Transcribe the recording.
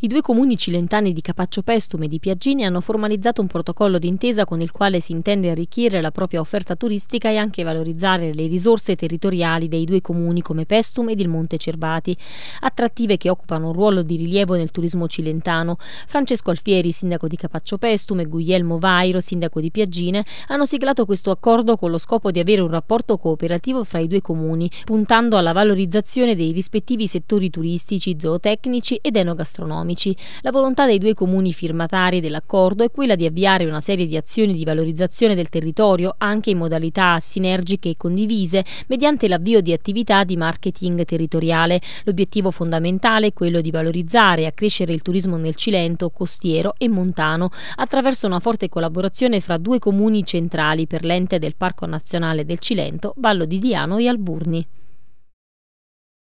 I due comuni cilentani di Capaccio Pestum e di Piaggini hanno formalizzato un protocollo d'intesa con il quale si intende arricchire la propria offerta turistica e anche valorizzare le risorse territoriali dei due comuni come Pestum ed il Monte Cervati, attrattive che occupano un ruolo di rilievo nel turismo cilentano. Francesco Alfieri, sindaco di Capaccio Pestum, e Guglielmo Vairo, sindaco di Piaggine, hanno siglato questo accordo con lo scopo di avere un rapporto cooperativo fra i due comuni, puntando alla valorizzazione dei rispettivi settori turistici, zootecnici ed enogastronomici economici. La volontà dei due comuni firmatari dell'accordo è quella di avviare una serie di azioni di valorizzazione del territorio anche in modalità sinergiche e condivise mediante l'avvio di attività di marketing territoriale. L'obiettivo fondamentale è quello di valorizzare e accrescere il turismo nel Cilento, costiero e montano attraverso una forte collaborazione fra due comuni centrali per l'ente del Parco Nazionale del Cilento, Vallo di Diano e Alburni.